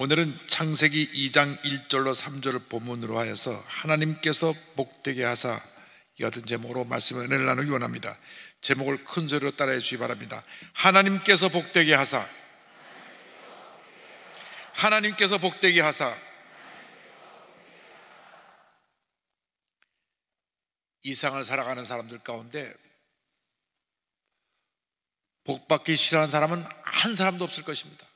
오늘은 창세기 2장 1절로 3절을 본문으로 하여서 하나님께서 복되게 하사 이 같은 제목으로 말씀을 은혜를 나누기 원합니다. 제목을 큰 소리로 따라해 주시기 바랍니다. 하나님께서 복되게 하사 하나님께서 복되게 하사 이상을 살아가는 사람들 가운데 복받기 싫어하는 사람은 한 사람도 없을 것입니다.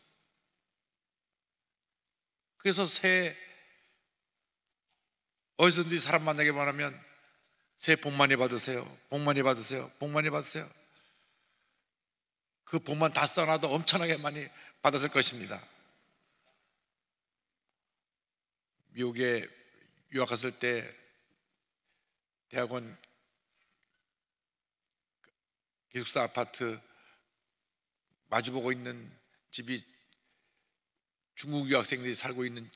그래서 새 어디서든지 사람 만나게 말하면 새 복 많이 받으세요. 복 많이 받으세요. 복 많이 받으세요. 그 복만 다 써놔도 엄청나게 많이 받았을 것입니다. 미국에 유학 갔을 때 대학원 기숙사 아파트 마주보고 있는 집이 중국 유학생들이 살고 있는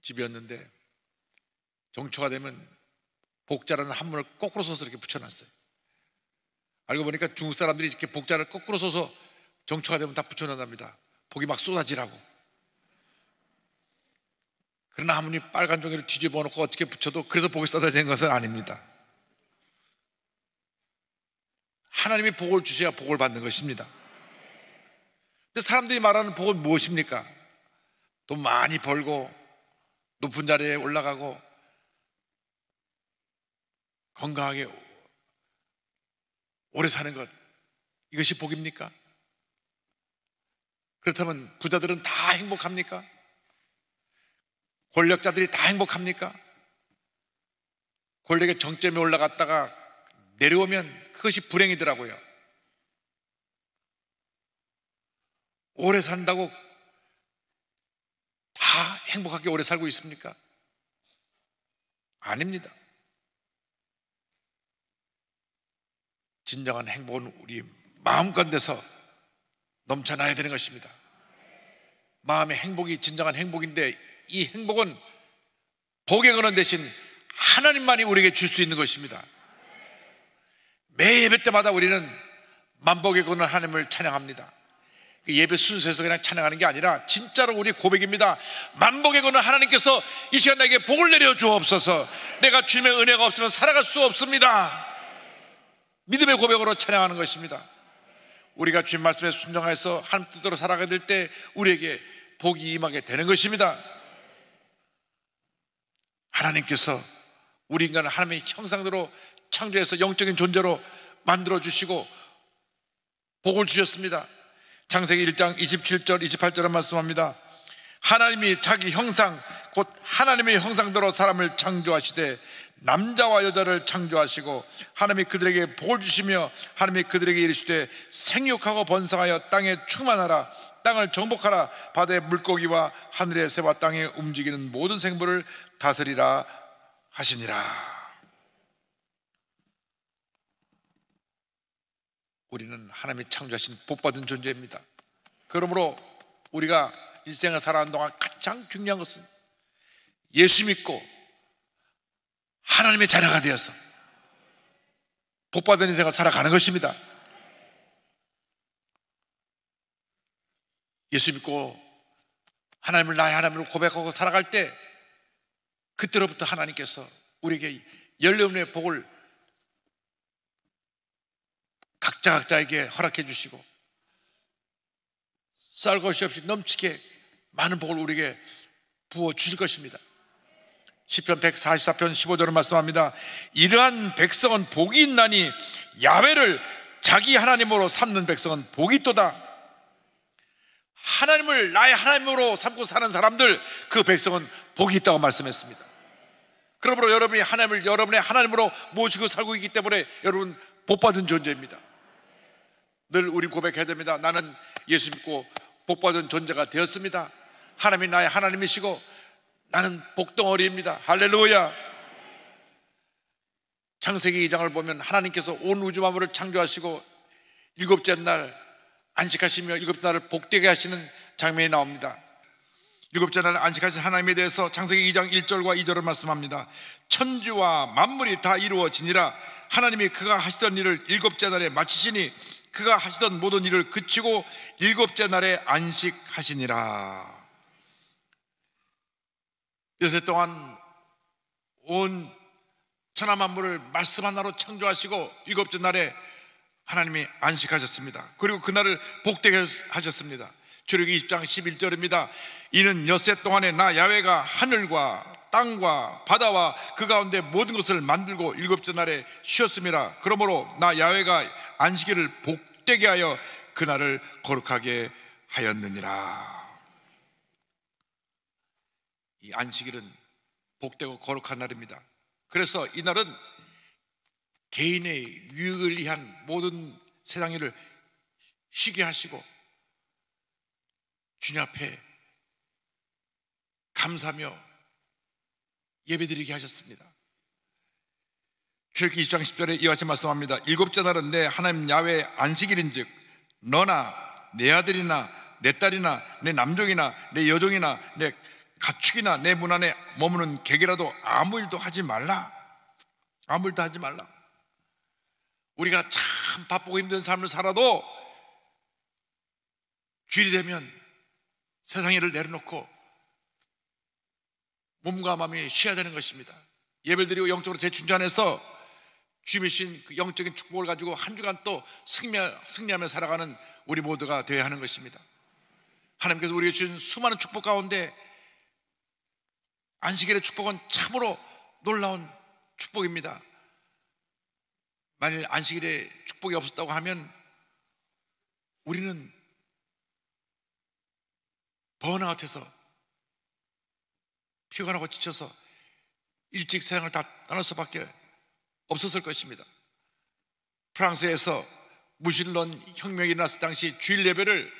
집이었는데 정초가 되면 복자라는 한문을 거꾸로 써서 이렇게 붙여놨어요. 알고 보니까 중국 사람들이 이렇게 복자를 거꾸로 써서 정초가 되면 다 붙여놨답니다. 복이 막 쏟아지라고. 그러나 아무리 빨간 종이를 뒤집어 놓고 어떻게 붙여도 그래서 복이 쏟아지는 것은 아닙니다. 하나님이 복을 주셔야 복을 받는 것입니다. 근데 사람들이 말하는 복은 무엇입니까? 돈 많이 벌고 높은 자리에 올라가고 건강하게 오래 사는 것 이것이 복입니까? 그렇다면 부자들은 다 행복합니까? 권력자들이 다 행복합니까? 권력의 정점에 올라갔다가 내려오면 그것이 불행이더라고요. 오래 산다고 다 행복하게 오래 살고 있습니까? 아닙니다. 진정한 행복은 우리 마음가운데서 넘쳐나야 되는 것입니다. 마음의 행복이 진정한 행복인데 이 행복은 복에 거는 대신 하나님만이 우리에게 줄 수 있는 것입니다. 매 예배 때마다 우리는 만복에 거는 하나님을 찬양합니다. 예배 순서에서 그냥 찬양하는 게 아니라 진짜로 우리 고백입니다. 만복의 거는 하나님께서 이 시간 나게 복을 내려 주옵소서. 내가 주님의 은혜가 없으면 살아갈 수 없습니다. 믿음의 고백으로 찬양하는 것입니다. 우리가 주님 말씀에 순종해서 하나님 뜻대로 살아가야 될때 우리에게 복이 임하게 되는 것입니다. 하나님께서 우리 인간을 하나님의 형상대로 창조해서 영적인 존재로 만들어 주시고 복을 주셨습니다. 창세기 1장 27절 28절에 말씀합니다. 하나님이 자기 형상 곧 하나님의 형상대로 사람을 창조하시되 남자와 여자를 창조하시고 하나님이 그들에게 복을 주시며 하나님이 그들에게 이르시되 생육하고 번성하여 땅에 충만하라 땅을 정복하라 바다의 물고기와 하늘의 새와 땅에 움직이는 모든 생물을 다스리라 하시니라 우리는 하나님의 창조하신 복받은 존재입니다. 그러므로 우리가 일생을 살아가는 동안 가장 중요한 것은 예수 믿고 하나님의 자녀가 되어서 복받은 인생을 살아가는 것입니다. 예수 믿고 하나님을 나의 하나님을 고백하고 살아갈 때 그때로부터 하나님께서 우리에게 열려운의 복을 각자 각자에게 허락해 주시고 쌀 것이 없이 넘치게 많은 복을 우리에게 부어 주실 것입니다. 시편 144편 1 5절을 말씀합니다. 이러한 백성은 복이 있나니 야외를 자기 하나님으로 삼는 백성은 복이 또다. 하나님을 나의 하나님으로 삼고 사는 사람들 그 백성은 복이 있다고 말씀했습니다. 그러므로 여러분이 하나님을 여러분의 하나님으로 모시고 살고 있기 때문에 여러분 복 받은 존재입니다. 늘 우리 고백해야 됩니다. 나는 예수 믿고 복받은 존재가 되었습니다. 하나님이 나의 하나님이시고 나는 복덩어리입니다. 할렐루야. 창세기 2장을 보면 하나님께서 온 우주 만물을 창조하시고 일곱째 날 안식하시며 일곱째 날을 복되게 하시는 장면이 나옵니다. 일곱째 날 안식하신 하나님에 대해서 창세기 2장 1절과 2절을 말씀합니다. 천주와 만물이 다 이루어지니라 하나님이 그가 하시던 일을 일곱째 날에 마치시니 그가 하시던 모든 일을 그치고 일곱째 날에 안식하시니라. 요새 동안 온 천하 만물을 말씀 하나로 창조하시고 일곱째 날에 하나님이 안식하셨습니다. 그리고 그날을 복되게 하셨습니다. 주력 20장 11절입니다. 이는 엿새 동안에 나 야외가 하늘과 땅과 바다와 그 가운데 모든 것을 만들고 일곱째 날에 쉬었습이라 그러므로 나 야외가 안식일을 복되게 하여 그날을 거룩하게 하였느니라 이 안식일은 복되고 거룩한 날입니다 그래서 이날은 개인의 유익을 위한 모든 세상 일을 쉬게 하시고 주님 앞에 감사하며 예배드리게 하셨습니다. 출기 2장 10절에 이와 같이 말씀합니다. 일곱째 날은 내 하나님 야외 안식일인즉 너나 내 아들이나 내 딸이나 내 남종이나 내 여종이나 내 가축이나 내 문 안에 머무는 객이라도 아무 일도 하지 말라. 아무 일도 하지 말라. 우리가 참 바쁘고 힘든 삶을 살아도 주일이 되면 세상 일을 내려놓고 몸과 마음이 쉬어야 되는 것입니다. 예배를 드리고 영적으로 재충전해서 주님이신 그 영적인 축복을 가지고 한 주간 또 승리하, 며 살아가는 우리 모두가 되어야 하는 것입니다. 하나님께서 우리에게 주신 수많은 축복 가운데 안식일의 축복은 참으로 놀라운 축복입니다. 만일 안식일에 축복이 없었다고 하면 우리는 번아웃해서 피곤하고 지쳐서 일찍 세상을 다 떠날 수밖에 없었을 것입니다. 프랑스에서 무신론 혁명이 일어났을 당시 주일 예배를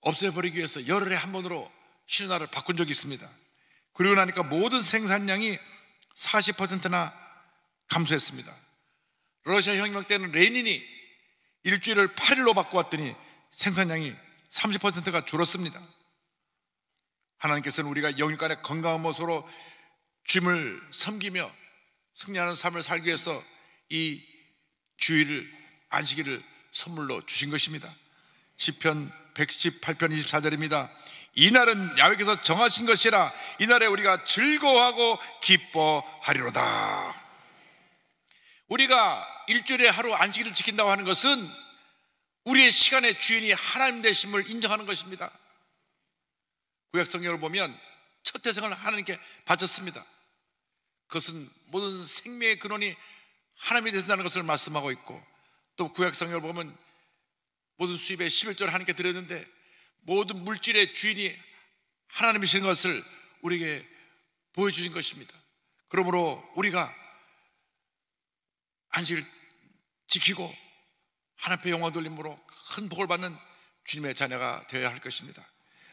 없애버리기 위해서 열흘에 한 번으로 쉬는 날을 바꾼 적이 있습니다. 그리고 나니까 모든 생산량이 40%나 감소했습니다. 러시아 혁명 때는 레닌이 일주일을 8일로 바꾸었더니 생산량이 30%가 줄었습니다. 하나님께서는 우리가 영육간의 건강한 모습으로 주임을 섬기며 승리하는 삶을 살기 위해서 이 주의를 안식일을 선물로 주신 것입니다. 시편 118편 24절입니다. 이날은 야외께서 정하신 것이라 이날에 우리가 즐거워하고 기뻐하리로다. 우리가 일주일에 하루 안식일을 지킨다고 하는 것은 우리의 시간의 주인이 하나님 되심을 인정하는 것입니다. 구약 성경을 보면 첫대상을 하나님께 바쳤습니다. 그것은 모든 생명의 근원이 하나님이 되신다는 것을 말씀하고 있고 또 구약 성경을 보면 모든 수입의 11조를 하나님께 드렸는데 모든 물질의 주인이 하나님이신 것을 우리에게 보여주신 것입니다. 그러므로 우리가 안식을 지키고 하나님의 영광 돌림으로 큰 복을 받는 주님의 자녀가 되어야 할 것입니다.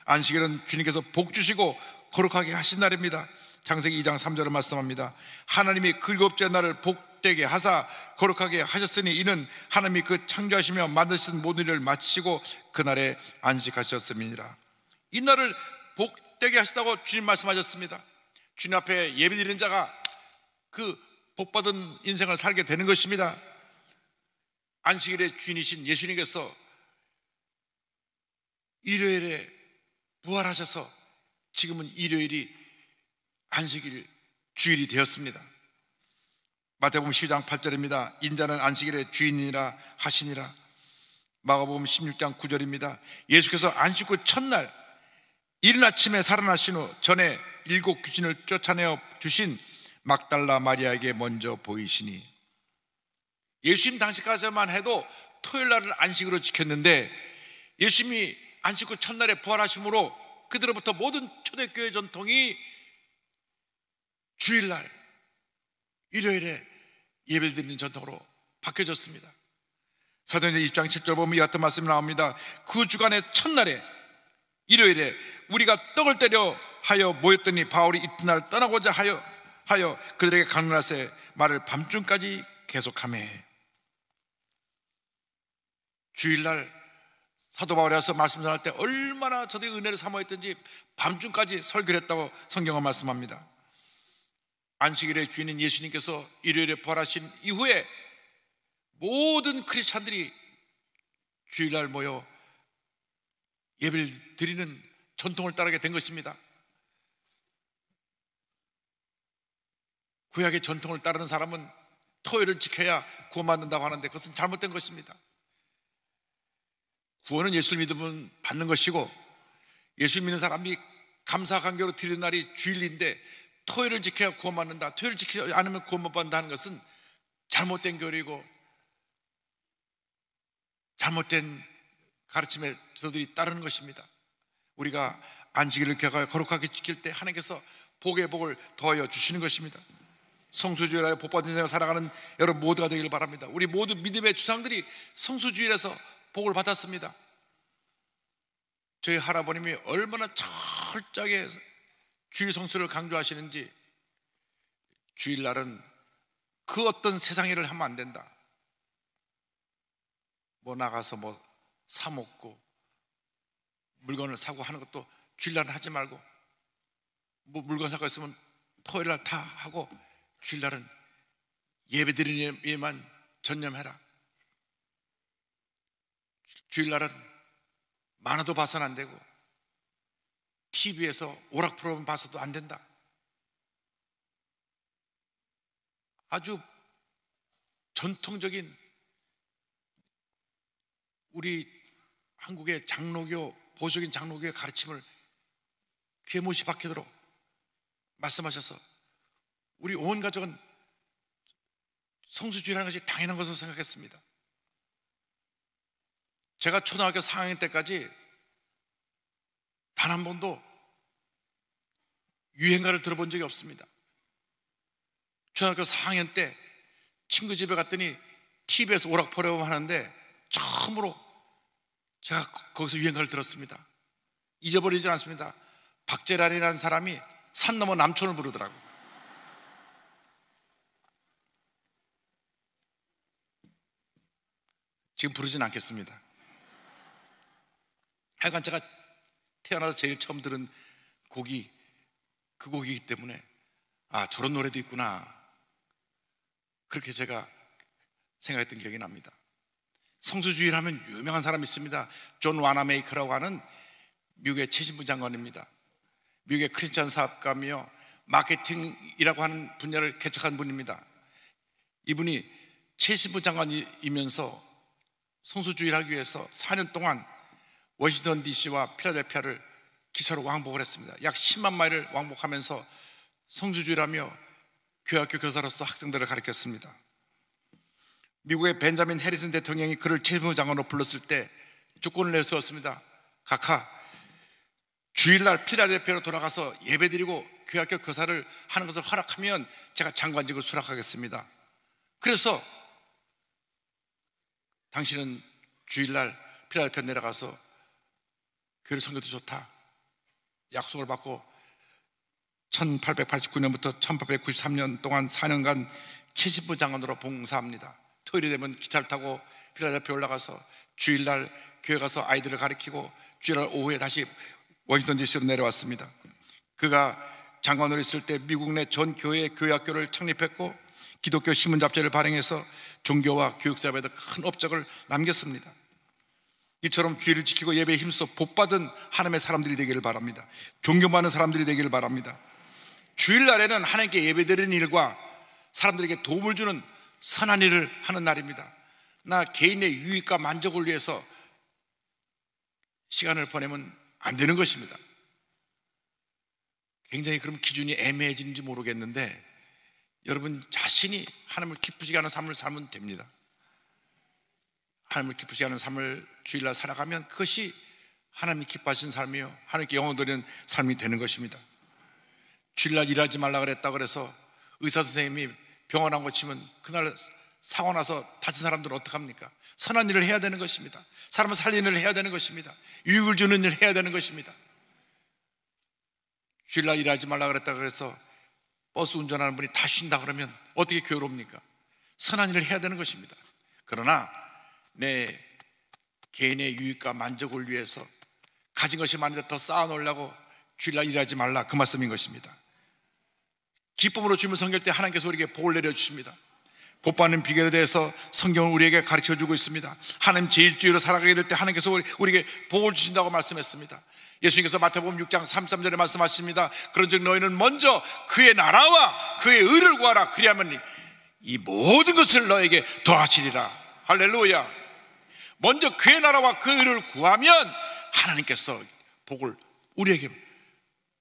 안식일은 주님께서 복 주시고 거룩하게 하신 날입니다. 장세기 2장 3절을 말씀합니다. 하나님이 그일곱째 날을 복되게 하사 거룩하게 하셨으니 이는 하나님이 그 창조하시며 만드신 모든 일을 마치시고 그날에 안식하셨음이니라. 이 날을 복되게 하시다고 주님 말씀하셨습니다. 주님 앞에 예비드리는 자가 그 복받은 인생을 살게 되는 것입니다. 안식일의 주인이신 예수님께서 일요일에 부활하셔서 지금은 일요일이 안식일 주일이 되었습니다. 마태복음 12장 8절입니다. 인자는 안식일의 주인이라 하시니라. 마가복음 16장 9절입니다. 예수께서 안식구 첫날 이른 아침에 살아나신 후 전에 일곱 귀신을 쫓아내어 주신 막달라 마리아에게 먼저 보이시니 예수님 당시까지만 해도 토요일 날을 안식으로 지켰는데 예수님이 안식구 첫날에 부활하심으로 그들로부터 모든 초대교회 전통이 주일날 일요일에 예배드리는 전통으로 바뀌어졌습니다. 사도행전 2장 7절 보면 이 같은 말씀이 나옵니다. 그 주간의 첫날에 일요일에 우리가 떡을 때려 하여 모였더니 바울이 이튿날 떠나고자 하여 하여 그들에게 강론하세 말을 밤중까지 계속하매 주일날 사도 바울이 와서 말씀 전할 때 얼마나 저들이 은혜를 사모했던지 밤중까지 설교를 했다고 성경은 말씀합니다. 안식일의 주인인 예수님께서 일요일에 부활하신 이후에 모든 크리스찬들이 주일날 모여 예배를 드리는 전통을 따르게 된 것입니다. 구약의 전통을 따르는 사람은 토요일을 지켜야 구원받는다고 하는데 그것은 잘못된 것입니다. 구원은 예수를 믿으면 받는 것이고 예수 믿는 사람이 감사 관계로 드리는 날이 주일인데 토요일을 지켜야 구원받는다. 토요일을 지키지 않으면 구원못 받는다는 것은 잘못된 교리고 잘못된 가르침에 저들이 따르는 것입니다. 우리가 안식일을 개하여 거룩하게 지킬 때 하나님께서 복의 복을 더하여 주시는 것입니다. 성수주일하여 복받은 인생을 살아가는 여러분 모두가 되기를 바랍니다. 우리 모두 믿음의 주상들이 성수주일에서 복을 받았습니다. 저희 할아버님이 얼마나 철저하게 주일 성수를 강조하시는지 주일날은 그 어떤 세상 일을 하면 안 된다. 뭐 나가서 뭐사 먹고 물건을 사고 하는 것도 주일날은 하지 말고 뭐 물건 사고 있으면 토요일날 다 하고 주일날은 예배드리는 일만 전념해라. 주일날은 많아도봐서는안 되고 TV에서 오락 프로그램 봐서도 안 된다. 아주 전통적인 우리 한국의 장로교 보수적인 장로교의 가르침을 괴못시 박히도록 말씀하셔서 우리 온 가족은 성수주의라는 것이 당연한 것으로 생각했습니다. 제가 초등학교 4학년 때까지 단 한 번도 유행가를 들어본 적이 없습니다. 초등학교 4학년 때 친구 집에 갔더니 TV에서 오락포락 하는데 처음으로 제가 거기서 유행가를 들었습니다. 잊어버리지 않습니다. 박재란이라는 사람이 산 넘어 남촌을 부르더라고요. 지금 부르진 않겠습니다. 하여간 제가 태어나서 제일 처음 들은 곡이 그 곡이기 때문에 아 저런 노래도 있구나 그렇게 제가 생각했던 기억이 납니다 성수주의를 하면 유명한 사람이 있습니다 존 와나메이커라고 하는 미국의 최신부 장관입니다 미국의 크리스천 사업가며 마케팅이라고 하는 분야를 개척한 분입니다 이분이 최신부 장관이면서 성수주의를 하기 위해서 4년 동안 워싱턴 DC와 필라델피아를 기차로 왕복을 했습니다. 약 10만 마일을 왕복하면서 성주주의라며 교학교 교사로서 학생들을 가르쳤습니다. 미국의 벤자민 해리슨 대통령이 그를 재무장관으로 불렀을 때 조건을 내세웠습니다. 각하, 주일날 필라델피아로 돌아가서 예배드리고 교학교 교사를 하는 것을 허락하면 제가 장관직을 수락하겠습니다. 그래서 당신은 주일날 필라델피아 내려가서 교회를 섬겨도 좋다. 약속을 받고 1889년부터 1893년 동안 4년간 70부 장관으로 봉사합니다. 토요일이 되면 기차를 타고 필라델피아 올라가서 주일날 교회 가서 아이들을 가르치고 주일날 오후에 다시 워싱턴 DC로 내려왔습니다. 그가 장관으로 있을 때 미국 내 전 교회 의 교회학교를 창립했고 기독교 신문 잡지를 발행해서 종교와 교육 사업에도 큰 업적을 남겼습니다. 이처럼 주의를 지키고 예배에 힘써 복받은 하나님의 사람들이 되기를 바랍니다. 존경받는 사람들이 되기를 바랍니다. 주일날에는 하나님께 예배드리는 일과 사람들에게 도움을 주는 선한 일을 하는 날입니다. 나 개인의 유익과 만족을 위해서 시간을 보내면 안 되는 것입니다. 굉장히 그럼 기준이 애매해지는지 모르겠는데 여러분 자신이 하나님을 기쁘시게 하는 삶을 살면 됩니다. 하나님을 기쁘시 하는 삶을 주일날 살아가면 그것이 하나님이 기뻐하신 삶이요. 하나님께 영원 드리는 삶이 되는 것입니다. 주일날 일하지 말라 그랬다 그래서 의사 선생님이 병원 안 고치면 그날 사고 나서 다친 사람들은 어떡합니까? 선한 일을 해야 되는 것입니다. 사람을 살리는 일을 해야 되는 것입니다. 유익을 주는 일을 해야 되는 것입니다. 주일날 일하지 말라 그랬다 그래서 버스 운전하는 분이 다 쉰다 그러면 어떻게 교회롭니까? 선한 일을 해야 되는 것입니다. 그러나 내 개인의 유익과 만족을 위해서 가진 것이 많은데 더 쌓아놓으려고 주일날 일하지 말라 그 말씀인 것입니다 기쁨으로 주문 성결 때 하나님께서 우리에게 복을 내려주십니다 복받는 비결에 대해서 성경은 우리에게 가르쳐주고 있습니다 하나님 제일주의로 살아가게 될 때 하나님께서 우리에게 복을 주신다고 말씀했습니다 예수님께서 마태복음 6장 33절에 말씀하십니다 그런즉 너희는 먼저 그의 나라와 그의 의를 구하라 그리하면 이 모든 것을 너에게 더하시리라 할렐루야 먼저 그의 나라와 그 의를 구하면 하나님께서 복을 우리에게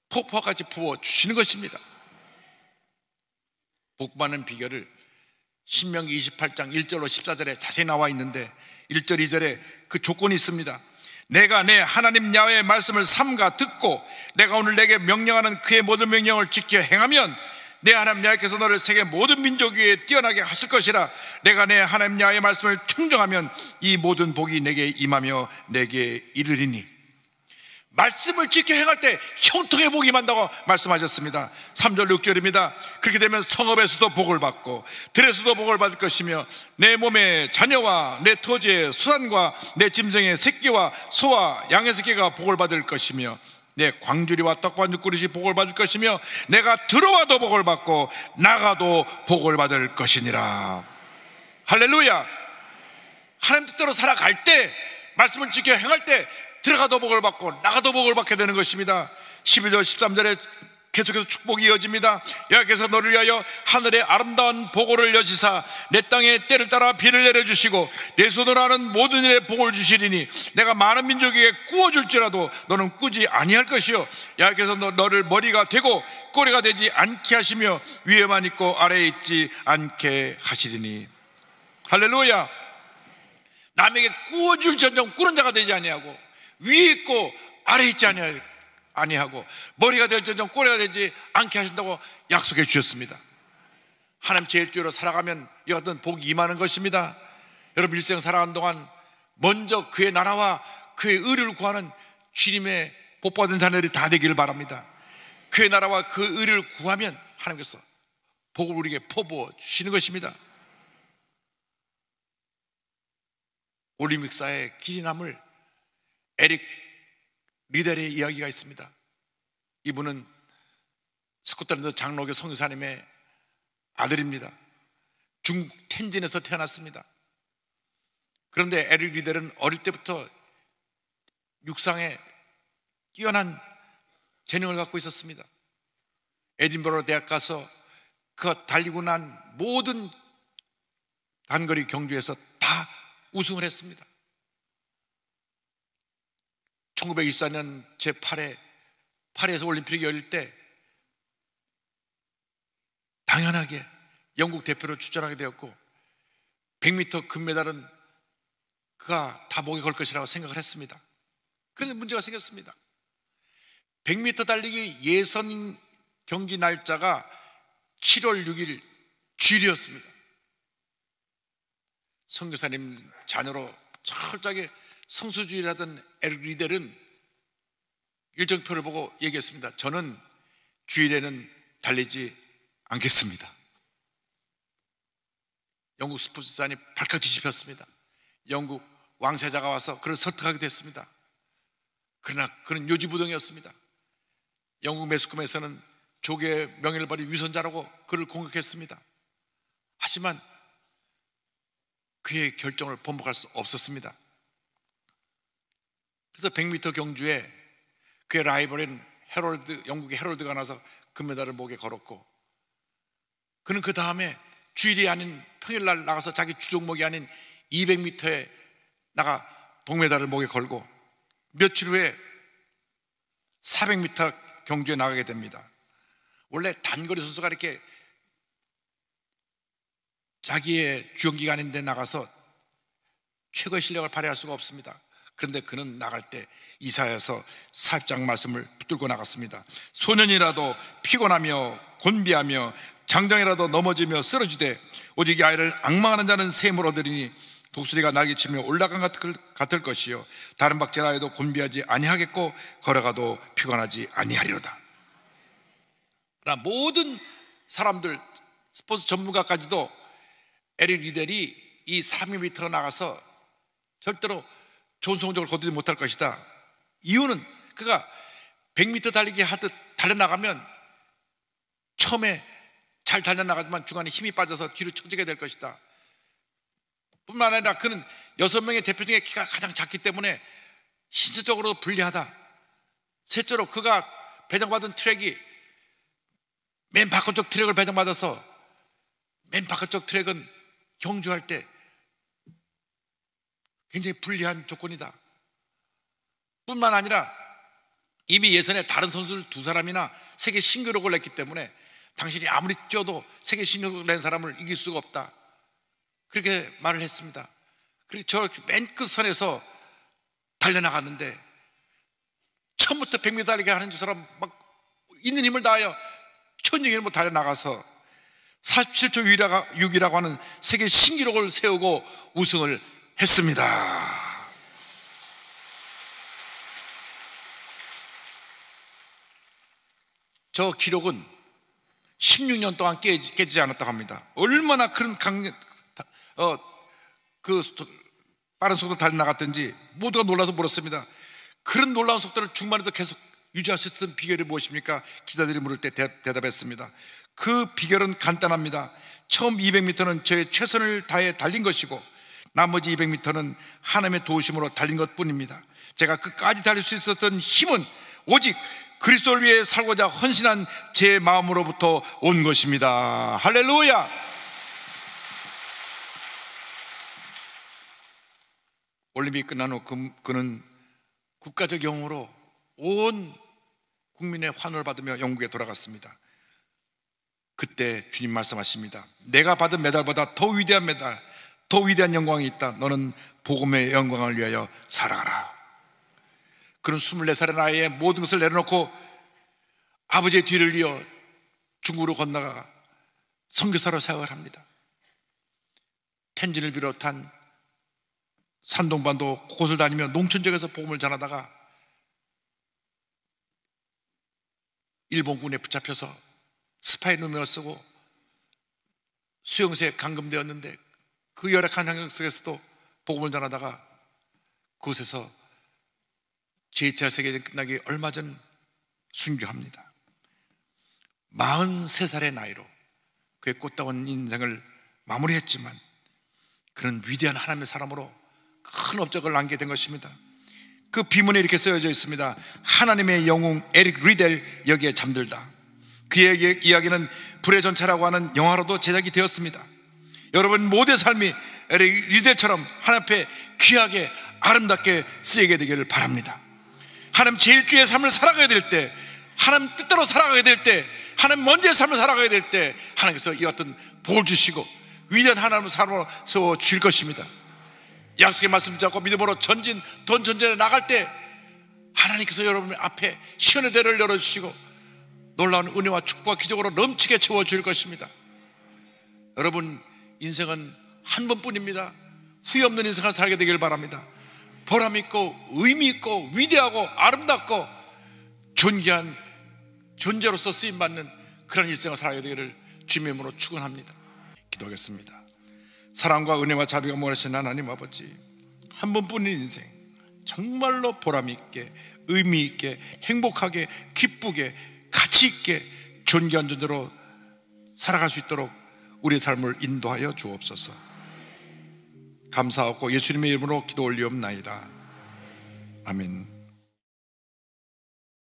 폭포같이 부어 주시는 것입니다. 복 받는 비결을 신명기 28장 1절로 14절에 자세히 나와 있는데 1절 2절에 그 조건이 있습니다. 내가 내 하나님 야외의 말씀을 삼가 듣고 내가 오늘 내게 명령하는 그의 모든 명령을 지켜 행하면 내 하나님 여께서 너를 세계 모든 민족 위에 뛰어나게 하실 것이라 내가 내 하나님 여의 말씀을 청정하면 이 모든 복이 내게 임하며 내게 이르리니 말씀을 지켜 행할 때 형통의 복이 만다고 말씀하셨습니다. 3절 6절입니다. 그렇게 되면 성업에서도 복을 받고 들에서도 복을 받을 것이며 내 몸의 자녀와 내 토지의 수산과 내 짐승의 새끼와 소와 양의 새끼가 복을 받을 것이며 내 광주리와 떡반죽 그릇지 복을 받을 것이며 내가 들어와도 복을 받고 나가도 복을 받을 것이니라. 할렐루야. 하나님 뜻대로 살아갈 때 말씀을 지켜 행할 때 들어가도 복을 받고 나가도 복을 받게 되는 것입니다. 12절 13절에 계속해서 축복이 이어집니다. 여기서 너를 위하여 하늘의 아름다운 보고 여시사 내 땅에 때를 따라 비를 내려주시고 내 손으로 하는 모든 일에 복을 주시리니 내가 많은 민족에게 꾸어줄지라도 너는 꾸지 아니할 것이요. 여기서 너를 머리가 되고 꼬리가 되지 않게 하시며 위에만 있고 아래에 있지 않게 하시리니 할렐루야. 남에게 꾸어줄 전정 꾸는 자가 되지 아니하고 위에 있고 아래 있지 아니하고 아니하고 머리가 될지언정 꼬리가 되지 않게 하신다고 약속해 주셨습니다. 하나님 제일주로 살아가면 여하튼 복이 임하는 것입니다. 여러분 일생 살아간 동안 먼저 그의 나라와 그의 의를 구하는 주님의 복받은 자녀들이 다 되기를 바랍니다. 그의 나라와 그 의를 구하면 하나님께서 복을 우리에게 퍼부어 주시는 것입니다. 올림픽사의 길이 남을 에릭 리델의 이야기가 있습니다. 이분은 스코틀랜드 장로교 성교사님의 아들입니다. 중국 텐진에서 태어났습니다. 그런데 에릭 리델은 어릴 때부터 육상에 뛰어난 재능을 갖고 있었습니다. 에딘버러 대학 가서 그 달리고 난 모든 단거리 경주에서 다 우승을 했습니다. 1924년 제8회 파리에서 올림픽이 열릴 때 당연하게 영국 대표로 출전하게 되었고 100m 금메달은 그가 다 목에 걸 것이라고 생각을 했습니다. 그런데 문제가 생겼습니다. 100m 달리기 예선 경기 날짜가 7월 6일 주일이었습니다. 선교사님 자녀로 철저하게 성수주의라던 에르리델은 일정표를 보고 얘기했습니다. 저는 주일에는 달리지 않겠습니다. 영국 스포츠산이 발칵 뒤집혔습니다. 영국 왕세자가 와서 그를 설득하게 됐습니다. 그러나 그는 요지부동이었습니다. 영국 매스컴에서는 조계 명예를 버린 위선자라고 그를 공격했습니다. 하지만 그의 결정을 번복할 수 없었습니다. 그래서 100m 경주에 그의 라이벌인 헤럴드, 영국의 헤럴드가 나서 금메달을 목에 걸었고 그는 그 다음에 주일이 아닌 평일날 나가서 자기 주종목이 아닌 200m에 나가 동메달을 목에 걸고 며칠 후에 400m 경주에 나가게 됩니다. 원래 단거리 선수가 이렇게 자기의 주영 기간인데 나가서 최고의 실력을 발휘할 수가 없습니다. 그런데 그는 나갈 때이사에서 살짝 말씀을 붙들고 나갔습니다. 소년이라도 피곤하며 곤비하며 장장이라도 넘어지며 쓰러지되 오직 아이를 악망하는 자는 샘으로 들이니 독수리가 날개치며 올라간 같을, 같을 것이요 다른 박제라에도 곤비하지 아니하겠고 걸어가도 피곤하지 아니하리로다. 그러나 모든 사람들 스포츠 전문가까지도 에릭 리델이 이 3위 미터 나가서 절대로 좋은 성적을 거두지 못할 것이다. 이유는 그가 100m 달리기 하듯 달려나가면 처음에 잘 달려나가지만 중간에 힘이 빠져서 뒤로 처지게 될 것이다. 뿐만 아니라 그는 여섯 명의 대표 중에 키가 가장 작기 때문에 신체적으로 불리하다. 셋째로 그가 배정받은 트랙이 맨 바깥쪽 트랙을 배정받아서 맨 바깥쪽 트랙은 경주할 때 굉장히 불리한 조건이다. 뿐만 아니라 이미 예선에 다른 선수들 두 사람이나 세계 신기록을 냈기 때문에 당신이 아무리 뛰어도 세계 신기록을 낸 사람을 이길 수가 없다. 그렇게 말을 했습니다. 그리고 저맨 끝선에서 달려나갔는데 처음부터 100m 달리기 하는 사람 막 있는 힘을 다하여 천정이로 달려나가서 47초 6이라고 하는 세계 신기록을 세우고 우승을 했습니다. 저 기록은 16년 동안 깨지, 깨지지 않았다고 합니다. 얼마나 그런 강 어, 그 빠른 속도로 달려나갔든지 모두가 놀라서 물었습니다. 그런 놀라운 속도를 중반에도 계속 유지하셨던 비결이 무엇입니까? 기자들이 물을 때 대, 대답했습니다. 그 비결은 간단합니다. 처음 200m는 저의 최선을 다해 달린 것이고 나머지 200m는 하나님의 도우심으로 달린 것 뿐입니다. 제가 끝까지 달릴 수 있었던 힘은 오직 그리스도를 위해 살고자 헌신한 제 마음으로부터 온 것입니다. 할렐루야! 올림픽 끝난 후 그는 국가적 영웅으로 온 국민의 환호를 받으며 영국에 돌아갔습니다. 그때 주님 말씀하십니다. 내가 받은 메달보다 더 위대한 메달, 더 위대한 영광이 있다. 너는 복음의 영광을 위하여 살아가라. 그런 24살의 나이에 모든 것을 내려놓고 아버지의 뒤를 이어 중국으로 건너가 선교사로 사역을 합니다. 텐진을 비롯한 산동반도 곳을 다니며 농촌 지역에서 복음을 전하다가 일본군에 붙잡혀서 스파이 누명을 쓰고 수용소에 감금되었는데 그 열악한 환경 속에서도 복음을 전하다가 그곳에서 제2차 세계전 끝나기 얼마 전 순교합니다. 43살의 나이로 그의 꽃다운 인생을 마무리했지만 그런 위대한 하나님의 사람으로 큰 업적을 남게 된 것입니다. 그 비문에 이렇게 쓰여져 있습니다. 하나님의 영웅 에릭 리델 여기에 잠들다. 그의 이야기는 불의 전차라고 하는 영화로도 제작이 되었습니다. 여러분 모든 삶이 리델처럼 하나님 앞에 귀하게 아름답게 쓰이게 되기를 바랍니다. 하나님 제일주의 삶을 살아가야 될 때, 하나님 뜻대로 살아가야 될 때, 하나님 먼저의 삶을 살아가야 될 때, 하나님께서 이 어떤 복을 주시고 위대한 하나님을 삶으로 주실 것입니다. 약속의 말씀 잡고 믿음으로 전진, 돈 전진에 나갈 때 하나님께서 여러분 앞에 시연의 대를 열어주시고 놀라운 은혜와 축복과 기적으로 넘치게 채워줄 것입니다. 여러분 인생은 한 번뿐입니다. 후회 없는 인생을 살게 되길 바랍니다. 보람 있고 의미 있고 위대하고 아름답고 존귀한 존재로서 쓰임 받는 그런 일생을 살게 되기를 주님으로 축원합니다. 기도하겠습니다. 사랑과 은혜와 자비가 모하신 하나님 아버지 한 번뿐인 인생 정말로 보람 있게 의미 있게 행복하게 기쁘게 가치 있게 존귀한 존재로 살아갈 수 있도록 우리 삶을 인도하여 주옵소서. 감사하고 예수님의 이름으로 기도 올리옵나이다. 아멘.